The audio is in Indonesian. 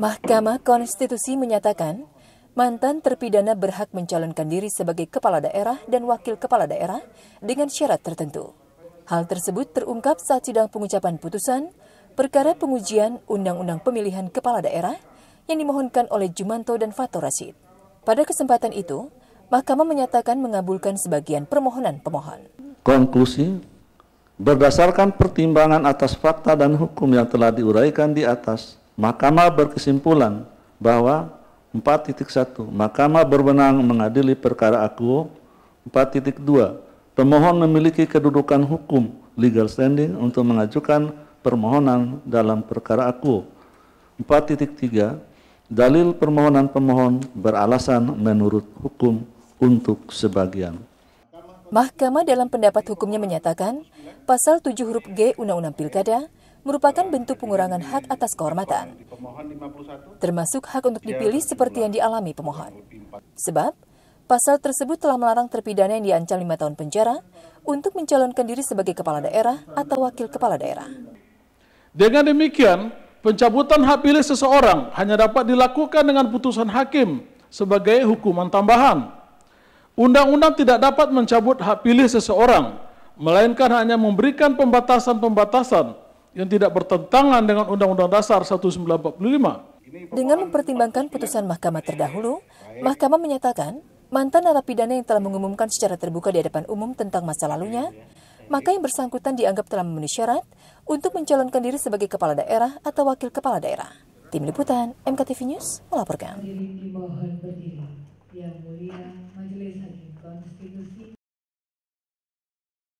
Mahkamah Konstitusi menyatakan mantan terpidana berhak mencalonkan diri sebagai kepala daerah dan wakil kepala daerah dengan syarat tertentu. Hal tersebut terungkap saat sidang pengucapan putusan perkara pengujian Undang-Undang Pemilihan Kepala Daerah yang dimohonkan oleh Jumanto dan Fato Rashid. Pada kesempatan itu, Mahkamah menyatakan mengabulkan sebagian permohonan pemohon. Konklusi, berdasarkan pertimbangan atas fakta dan hukum yang telah diuraikan di atas, Mahkamah berkesimpulan bahwa 4.1 Mahkamah berwenang mengadili perkara titik 4.2 Pemohon memiliki kedudukan hukum legal standing untuk mengajukan permohonan dalam perkara titik 4.3 Dalil permohonan pemohon beralasan menurut hukum untuk sebagian. Mahkamah dalam pendapat hukumnya menyatakan, pasal 7 huruf G Undang-Undang Pilkada merupakan bentuk pengurangan hak atas kehormatan, termasuk hak untuk dipilih seperti yang dialami pemohon. Sebab, pasal tersebut telah melarang terpidana yang diancam lima tahun penjara untuk mencalonkan diri sebagai kepala daerah atau wakil kepala daerah. Dengan demikian, pencabutan hak pilih seseorang hanya dapat dilakukan dengan putusan hakim sebagai hukuman tambahan. Undang-undang tidak dapat mencabut hak pilih seseorang, melainkan hanya memberikan pembatasan-pembatasan yang tidak bertentangan dengan Undang-Undang Dasar 1945. Dengan mempertimbangkan putusan mahkamah terdahulu, mahkamah menyatakan mantan narapidana yang telah mengumumkan secara terbuka di hadapan umum tentang masa lalunya, maka yang bersangkutan dianggap telah memenuhi syarat untuk mencalonkan diri sebagai kepala daerah atau wakil kepala daerah. Tim Liputan, MKTV News melaporkan.